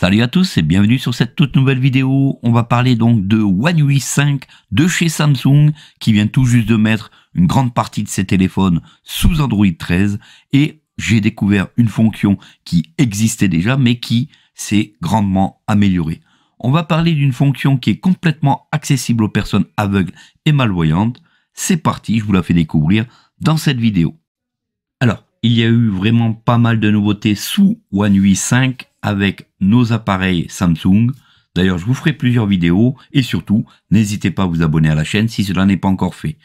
Salut à tous et bienvenue sur cette toute nouvelle vidéo. On va parler donc de One UI 5 de chez Samsung qui vient tout juste de mettre une grande partie de ses téléphones sous Android 13 et j'ai découvert une fonction qui existait déjà mais qui s'est grandement améliorée. On va parler d'une fonction qui est complètement accessible aux personnes aveugles et malvoyantes. C'est parti, je vous la fais découvrir dans cette vidéo. Alors, il y a eu vraiment pas mal de nouveautés sous One UI 5 avec nos appareils Samsung. D'ailleurs, je vous ferai plusieurs vidéos et surtout, n'hésitez pas à vous abonner à la chaîne si cela n'est pas encore fait.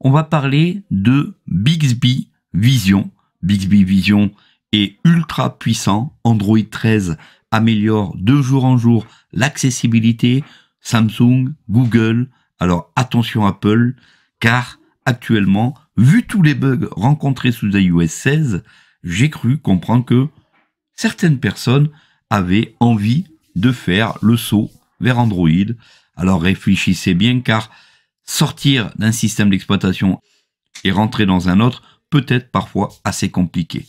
On va parler de Bixby Vision. Bixby Vision est ultra puissant. Android 13 améliore de jour en jour l'accessibilité. Samsung, Google. Alors attention Apple, car actuellement, vu tous les bugs rencontrés sous iOS 16, j'ai cru comprendre que certaines personnes avaient envie de faire le saut vers Android. Alors réfléchissez bien car sortir d'un système d'exploitation et rentrer dans un autre peut être parfois assez compliqué.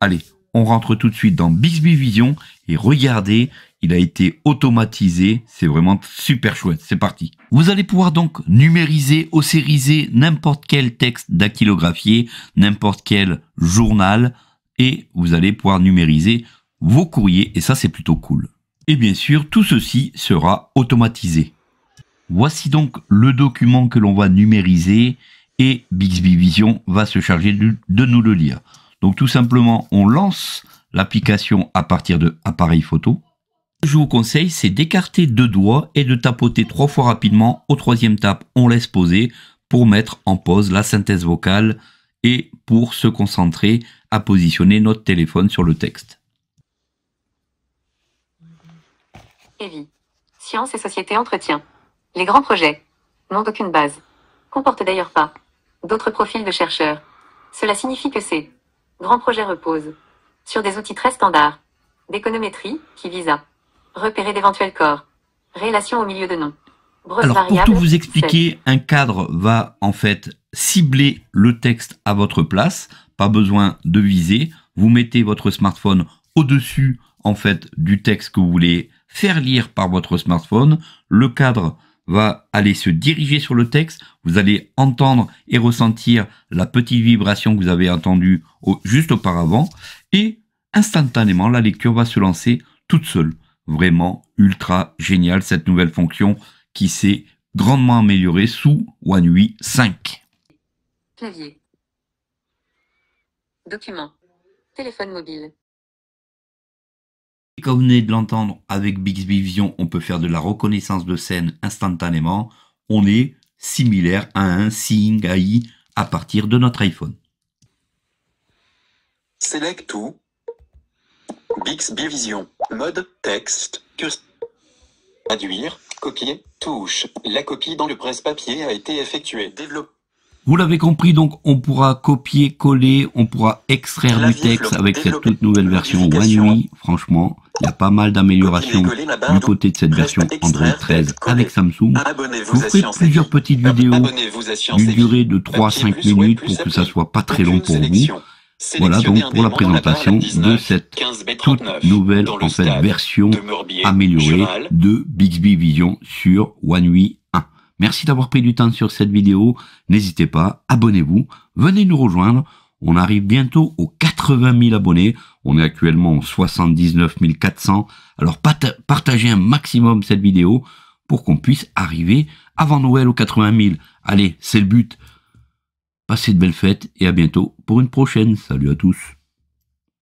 Allez, on rentre tout de suite dans Bixby Vision et regardez, il a été automatisé, c'est vraiment super chouette, c'est parti. Vous allez pouvoir donc numériser, osériser n'importe quel texte dactylographié, n'importe quel journal, et vous allez pouvoir numériser vos courriers et ça c'est plutôt cool. Et bien sûr, tout ceci sera automatisé. Voici donc le document que l'on va numériser et Bixby Vision va se charger de nous le lire. Donc tout simplement, on lance l'application à partir de appareil photo. je vous conseille, c'est d'écarter deux doigts et de tapoter trois fois rapidement. Au troisième tap on laisse poser pour mettre en pause la synthèse vocale et pour se concentrer à positionner notre téléphone sur le texte. Evie. science et société entretien. Les grands projets n'ont aucune base. Comportent d'ailleurs pas d'autres profils de chercheurs. Cela signifie que ces grands projets reposent sur des outils très standards d'économétrie qui vise à repérer d'éventuels corps, relation au milieu de noms. Alors pour tout vous expliquer, un cadre va en fait cibler le texte à votre place pas besoin de viser. Vous mettez votre smartphone au-dessus en fait du texte que vous voulez faire lire par votre smartphone. Le cadre va aller se diriger sur le texte. Vous allez entendre et ressentir la petite vibration que vous avez entendue juste auparavant. Et instantanément, la lecture va se lancer toute seule. Vraiment ultra génial cette nouvelle fonction qui s'est grandement améliorée sous One UI 5. Clavier. Document. Téléphone mobile. Comme vous venez de l'entendre, avec Bixby Vision, on peut faire de la reconnaissance de scène instantanément. On est similaire à un Seeing AI à partir de notre iPhone. Select tout. Bixby Vision. Mode texte. induire, Copier. Touche. La copie dans le presse-papier a été effectuée. Développe. Vous l'avez compris, donc on pourra copier, coller, on pourra extraire du texte avec cette toute nouvelle version One UI. Franchement, il y a pas mal d'améliorations du côté de cette version Android 13 avec Samsung. vous faites plusieurs petites vidéos d'une durée de 3-5 minutes pour que ça soit pas très long pour vous. Voilà donc pour la présentation de cette toute nouvelle en fait, version améliorée de Bixby Vision sur One UI. Merci d'avoir pris du temps sur cette vidéo. N'hésitez pas, abonnez-vous, venez nous rejoindre. On arrive bientôt aux 80 000 abonnés. On est actuellement 79 400. Alors partagez un maximum cette vidéo pour qu'on puisse arriver avant Noël aux 80 000. Allez, c'est le but. Passez de belles fêtes et à bientôt pour une prochaine. Salut à tous.